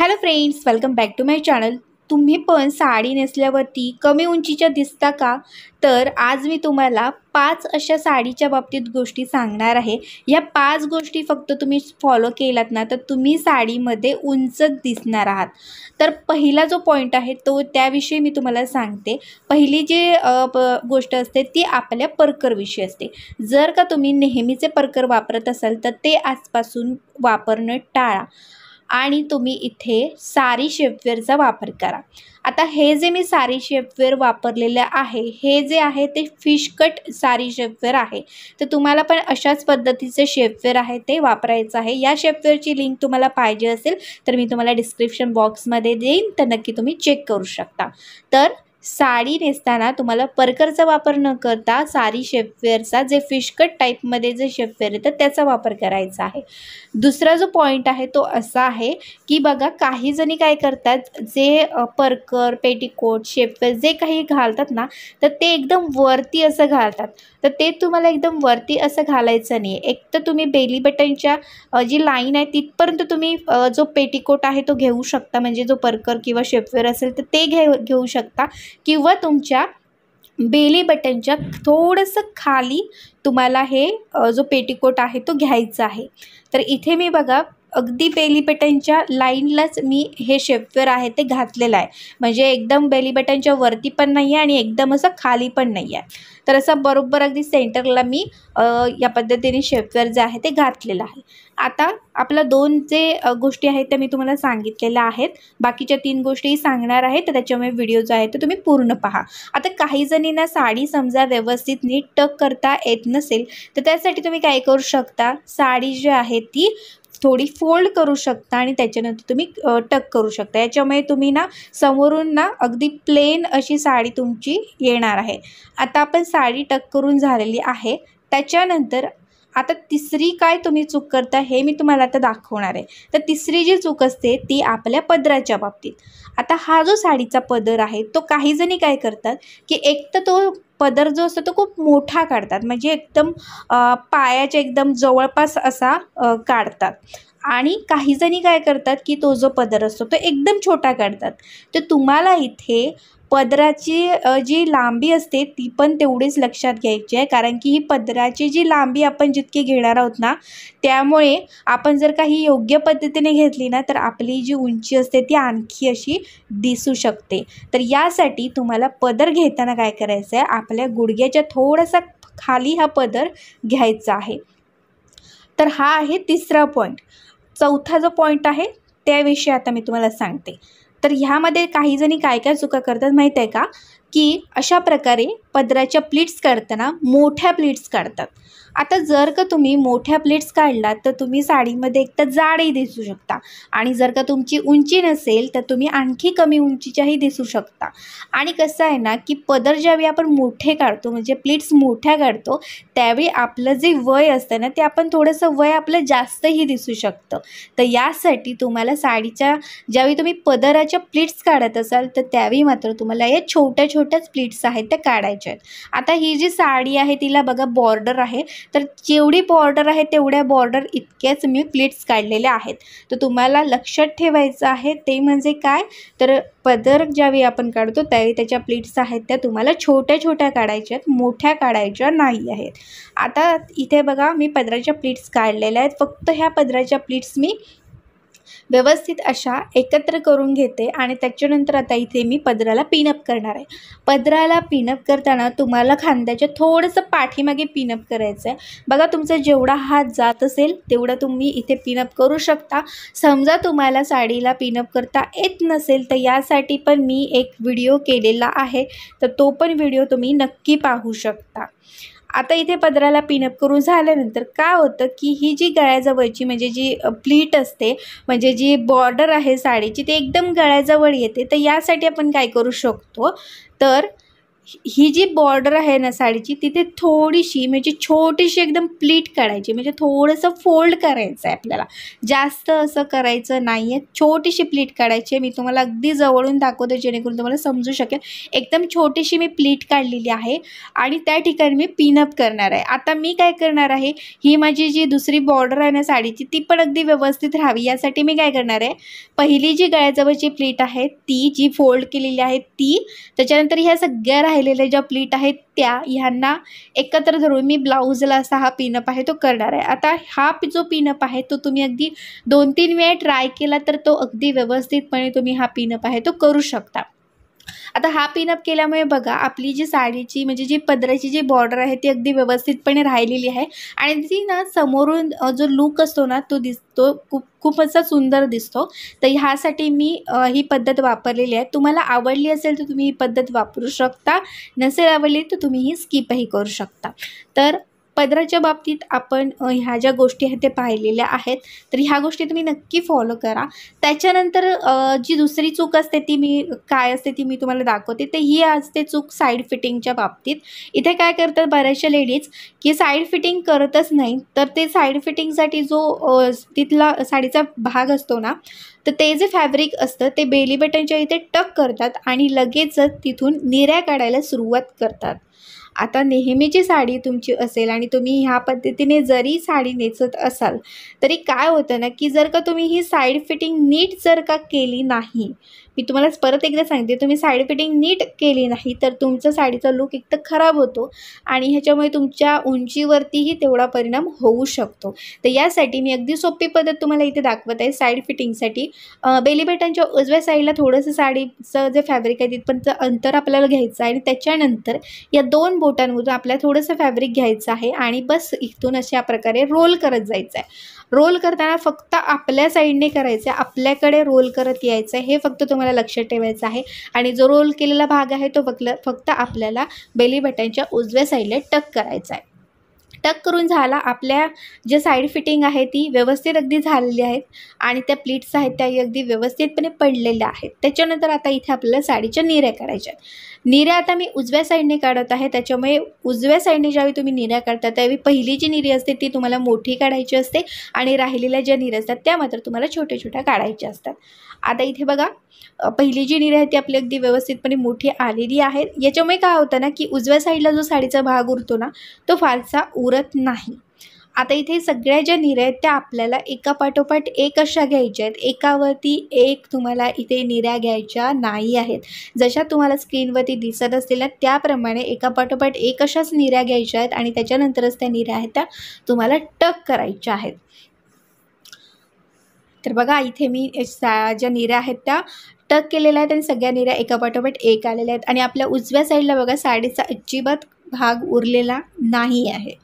hello friends welcome back to my channel तुम्ही पण साडी नेसल्यावरती कमी उंचीच्या दिसता का तर आज मी तुम्हाला पाच अशा साडीच्या बाबतीत गोष्टी सांगणार आहे या पाच गोष्टी फक्त तुम्ही फॉलो केलात ना तर तुम्ही साडीमध्ये उंच दिसणार आहात तर पहिला जो पॉईंट आहे तो त्याविषयी मी तुम्हाला सांगते पहिली जी गोष्ट असते ती आपल्या परकरविषयी असते जर का तुम्ही नेहमीचे परकर वापरत असाल तर ते आजपासून वापरणं टाळा आणि तुम्ही इथे सारी शेपवेअरचा वापर करा आता हे जे मी सारी शेपवेअर वापरलेलं आहे हे जे आहे ते फिशकट सारी शेपवेअर आहे तर तुम्हाला पण अशाच पद्धतीचे शेपवेअर आहे ते वापरायचं आहे या शेपवेअरची लिंक तुम्हाला पाहिजे असेल तर मी तुम्हाला डिस्क्रिप्शन बॉक्समध्ये देईन तर नक्की तुम्ही चेक करू शकता तर साडी नेसताना तुम्हाला परकरचा वापर न करता सारी शेपवेअरचा जे फिशकट टाईपमध्ये जे शेपवेअर येतं त्याचा वापर करायचा आहे दुसरा जो पॉईंट आहे तो असा आहे की बघा काही जणी काय करतात जे परकर पेटीकोट शेपवेअर जे काही घालतात ना तर ते एकदम वरती असं घालतात तर ते तुम्हाला एकदम वरती असं घालायचं नाही एक तर तुम्ही बेली बटनच्या जी लाईन आहे तिथपर्यंत तुम्ही जो पेटीकोट आहे तो घेऊ शकता म्हणजे जो परकर किंवा शेपवेअर असेल तर ते घे घेऊ शकता किंवा तुमच्या बेली बटनच्या थोडंसं खाली तुम्हाला हे जो पेटीकोट आहे तो घ्यायचा आहे तर इथे मी बघा अगदी बेली लाईनलाच मी हे शेपवेअर आहे ते घातलेलं आहे म्हणजे एकदम बेली बटनच्या वरती पण नाही आहे आणि एकदम असं खाली पण नाही आहे तर असं बरोबर अगदी सेंटरला मी या पद्धतीने शेपवेअर जे आहे ते घातलेलं आहे आता आपल्या दोन जे गोष्टी आहेत त्या मी तुम्हाला सांगितलेल्या आहेत बाकीच्या तीन गोष्टी सांगणार आहे तर त्याच्यामुळे व्हिडिओ जो आहे तो तुम्ही पूर्ण पहा आता काही जणींना साडी समजा व्यवस्थित नीट टक करता येत नसेल तर त्यासाठी तुम्ही काय करू शकता साडी जी आहे ती थोडी फोल्ड करू शकता आणि त्याच्यानंतर तुम्ही टक करू शकता याच्यामुळे तुम्ही ना समोरून ना अगदी प्लेन अशी साडी तुमची येणार आहे आता आपण साडी टक करून झालेली आहे त्याच्यानंतर आता तिसरी काय तुम्ही चूक करता हे मी तुम्हाला आता दाखवणार आहे तर तिसरी जी चूक असते ती आपल्या पदराच्या बाबतीत आता हा जो साडीचा पदर आहे तो काहीजणी काय करतात की एक तर तो पदर जो असतो तो खूप मोठा काढतात म्हणजे एकदम पायाच्या एकदम जवळपास असा काढतात आणि काहीजणी काय करतात की तो जो पदर असतो तो एकदम छोटा काढतात तर तुम्हाला इथे पदराची जी लांबी असते ती पण तेवढीच लक्षात घ्यायची आहे कारण की ही पदराची जी लांबी आपण जितकी घेणार आहोत ना त्यामुळे आपण जर काही योग्य पद्धतीने घेतली ना तर आपली जी उंची असते ती आणखी अशी दिसू शकते तर यासाठी तुम्हाला पदर घेताना काय करायचं आहे आपल्या गुडघ्याच्या थोडासा खाली हा पदर घ्यायचा आहे तर हा आहे तिसरा पॉईंट चौथा जो पॉईंट आहे त्याविषयी आता मी तुम्हाला सांगते तर ह्यामध्ये काही जणी काय काय चुका करतात माहीत आहे का की अशा प्रकारे पदराच्या प्लीट्स काढताना मोठ्या प्लीट्स काढतात आता जर का तुम्ही मोठ्या प्लेट्स काढलात तर तुम्ही साडीमध्ये एक तर जाडही दिसू शकता आणि जर का तुमची उंची नसेल तर तुम्ही आणखी कमी उंचीच्याही दिसू शकता आणि कसं आहे ना की पदर ज्यावेळी आपण मोठे काढतो म्हणजे प्लेट्स मोठ्या काढतो त्यावेळी आपलं जे वय असतं ना ते आपण थोडंसं वय आपलं जास्तही दिसू शकतं तर यासाठी तुम्हाला साडीच्या ज्यावेळी तुम्ही पदराच्या प्लेट्स काढत असाल तर त्यावेळी मात्र तुम्हाला या छोट्या छोट्या छोट्या स्प्लिट्स आहेत त्या काढायच्या आहेत आता ही जी साडी आहे तिला बघा बॉर्डर आहे तर जेवढी बॉर्डर आहे तेवढ्या बॉर्डर इतक्याच मी प्लिट्स काढलेल्या आहेत तर तुम्हाला लक्षात ठेवायचं आहे ते म्हणजे काय तर पदर ज्यावेळी आपण काढतो त्यावेळी त्याच्या प्लिट्स आहेत त्या तुम्हाला छोट्या छोट्या काढायच्या आहेत मोठ्या काढायच्या नाही आहेत आता इथे बघा मी पदराच्या प्लिट्स काढलेल्या आहेत फक्त ह्या पदराच्या प्लिट्स मी व्यवस्थित अशा एकत्र करून घेते आणि त्याच्यानंतर आता इथे मी पदराला पिनअप करणार आहे पदराला पिनअप करताना तुम्हाला खांद्याच्या थोडंसं पाठीमागे पिनअप करायचं आहे बघा तुमचा जेवढा हात जात असेल तेवढा तुम्ही इथे पिनअप करू शकता समजा तुम्हाला साडीला पिनअप करता येत नसेल तर यासाठी पण मी एक व्हिडिओ केलेला आहे तर तो पण व्हिडिओ तुम्ही नक्की पाहू शकता आता इथे पदराला पिनअप करून झाल्यानंतर काय होतं की ही जी गळ्याजवळची म्हणजे जी प्लीट असते म्हणजे जी बॉर्डर आहे साडीची ती एकदम गळ्याजवळ येते तर यासाठी आपण काय करू शकतो तर ही जी बॉर्डर आहे ना साडीची तिथे थोडीशी म्हणजे छोटीशी एकदम प्लीट काढायची म्हणजे थोडंसं फोल्ड करायचं आहे आपल्याला जास्त असं करायचं नाही आहे छोटीशी प्लीट काढायची मी तुम्हाला अगदी जवळून दाखवते जेणेकरून तुम्हाला समजू शकेल एकदम छोटीशी मी प्लीट काढलेली आहे आणि त्या ठिकाणी मी पिनअप करणार आहे आता मी काय करणार आहे ही माझी जी दुसरी बॉर्डर आहे ना साडीची ती पण अगदी व्यवस्थित राहावी यासाठी मी काय करणार आहे पहिली जी गळ्याजवळची प्लीट आहे ती जी फोल्ड केलेली आहे ती त्याच्यानंतर ह्या सगळ्या राहिलेल्या ज्या प्लीट आहेत त्या ह्यांना एकत्र धरून मी ब्लाऊजला असा हा पिनअप आहे तो करणार आहे आता हा जो पिनअप आहे तो तुम्ही अगदी दोन तीन वेळा ट्राय केला तर तो अगदी व्यवस्थितपणे तुम्ही हा पिनअप आहे तो करू शकता आता हा पिनअप केल्यामुळे बघा आपली जी साडीची म्हणजे जी पदराची जी बॉर्डर आहे ती अगदी व्यवस्थितपणे राहिलेली आहे आणि ती ना समोरून जो लूक असतो ना तो दिसतो खूप खूप असा सुंदर दिसतो तर ह्यासाठी मी ही पद्धत वापरलेली आहे तुम्हाला आवडली असेल तर तुम्ही ही पद्धत वापरू शकता नसेल आवडली तर तुम्ही ही स्किपही करू शकता तर पदराच्या बाबतीत आपण ह्या ज्या गोष्टी आहेत ते पाहिलेल्या आहेत तर ह्या गोष्टी तुम्ही नक्की फॉलो करा त्याच्यानंतर जी दुसरी चूक असते ती मी काय असते ती मी तुम्हाला दाखवते ते ही असते चूक साईड फिटिंगच्या बाबतीत इथे काय करतात बऱ्याचशा लेडीज की साईड फिटिंग करतच नाही तर ते साईड फिटिंगसाठी जो तिथला साडीचा भाग असतो ना तर ते जे फॅब्रिक असतं ते बेली बटनच्या इथे टक करतात आणि लगेचच तिथून निऱ्या काढायला सुरुवात करतात आता नेहमीची साडी तुमची असेल आणि तुम्ही ह्या पद्धतीने जरी साडी नेचत असाल तरी काय होतं ना की जर का तुम्ही ही साईड फिटिंग नीट जर का केली नाही मी तुम्हालाच परत एकदा सांगते तुम्ही साईड फिटिंग नीट केली नाही तर तुमचं साडीचा लुक एक तर खराब होतो आणि ह्याच्यामुळे तुमच्या उंचीवरतीही तेवढा परिणाम होऊ शकतो तर यासाठी मी अगदी सोपी पद्धत तुम्हाला इथे दाखवत आहे साईड फिटिंगसाठी बेलीबेटांच्या उजव्या साईडला थोडंसं साडीचं जे फॅब्रिक आहे तिथपर्यंत अंतर आपल्याला घ्यायचं आहे आणि त्याच्यानंतर या दोन बोटांमधून आपल्याला थोडंसं फॅब्रिक घ्यायचं आहे आणि बस इथून अशा प्रकारे रोल करत जायचं आहे रोल करताना फक्त आपल्या साईडने करायचं आहे आपल्याकडे रोल करत यायचं हे फक्त तुम्हाला लक्षात ठेवायचं आहे आणि जो रोल केलेला भाग आहे तो फक्त फक्त आपल्याला बेली बटनच्या उजव्या साईडला टक करायचा आहे टक करून झाला आपल्या जे साईड फिटिंग आहे ती व्यवस्थित अगदी झालेली आहेत आणि त्या प्लीट्स आहेत त्याही अगदी व्यवस्थितपणे पडलेल्या आहेत त्याच्यानंतर आता इथे आपल्याला साडीच्या निऱ्या काढायच्या आहेत निऱ्या आता मी उजव्या साईडने काढत आहे त्याच्यामुळे उजव्या साईडने ज्यावेळी तुम्ही निऱ्या काढता त्यावेळी पहिली जी निरी असते ती तुम्हाला मोठी काढायची असते आणि राहिलेल्या ज्या निर्या असतात त्या मात्र तुम्हाला छोट्या छोट्या काढायच्या असतात आता इथे बघा पहिली जी निर आहे ती आपली अगदी व्यवस्थितपणे मोठी आलेली आहे याच्यामुळे काय होतं ना की उजव्या साईडला जो साडीचा भाग उरतो ना तो फारसा उरत नाही आता इथे सगळ्या ज्या निर्या आहेत त्या आपल्याला एका पाठोपाठ एक अशा घ्यायच्या आहेत एकावरती एक तुम्हाला इथे निऱ्या घ्यायच्या नाही आहेत जशा तुम्हाला स्क्रीनवरती दिसत असलेल्या त्याप्रमाणे एका पाठोपाठ एक अशाच निऱ्या घ्यायच्या आहेत आणि त्याच्यानंतरच त्या निऱ्या आहेत त्या तुम्हाला टक करायच्या आहेत तर बघा इथे मी सा ज्या निऱ्या आहेत त्या टक केलेल्या आहेत आणि सगळ्या निऱ्या एकापाठोपाठ एक आलेल्या आहेत आणि आपल्या उजव्या साईडला बघा साडीचा अजिबात भाग उरलेला नाही आहे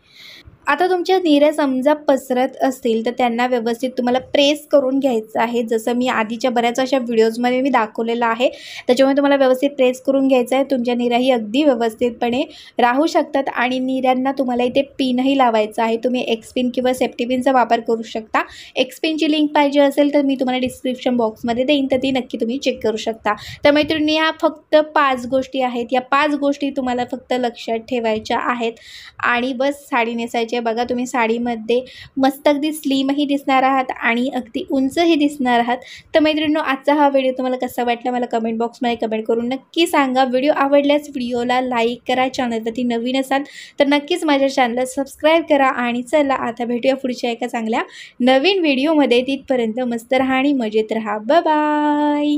आता तुमच्या निऱ्या समजा पसरत असतील तर त्यांना व्यवस्थित तुम्हाला प्रेस करून घ्यायचं आहे जसं मी आधीच्या बऱ्याच अशा व्हिडिओजमध्ये मी दाखवलेलं आहे त्याच्यामुळे तुम्हाला व्यवस्थित प्रेस करून घ्यायचं आहे तुमच्या निऱ्याही अगदी व्यवस्थितपणे राहू शकतात आणि निऱ्यांना तुम्हाला इथे पिनही लावायचं आहे तुम्ही एक्सपिन किंवा सेफ्टी पिनचा वापर करू शकता एक्सपिनची लिंक पाहिजे असेल तर मी तुम्हाला डिस्क्रिप्शन बॉक्समध्ये देईन तर ती नक्की तुम्ही चेक करू शकता तर मैत्रिणी ह्या फक्त पाच गोष्टी आहेत या पाच गोष्टी तुम्हाला फक्त लक्षात ठेवायच्या आहेत आणि बस साडी नेसायच्या आहे बघा तुम्ही साडीमध्ये मस्त अगदी स्लीमही दिसणार आहात आणि अगदी उंचही दिसणार आहात तर मैत्रिणींनो आजचा हा व्हिडिओ तुम्हाला कसा वाटला मला कमेंट बॉक्समध्ये कमेंट करून नक्की सांगा व्हिडिओ आवडल्यास व्हिडिओला लाईक करा चॅनलवरती नवीन असाल तर नक्कीच माझ्या चॅनलला सबस्क्राईब करा आणि चला आता भेटूया पुढच्या एका चांगल्या नवीन व्हिडिओमध्ये तिथपर्यंत मस्त राहा आणि मजेत राहा बाय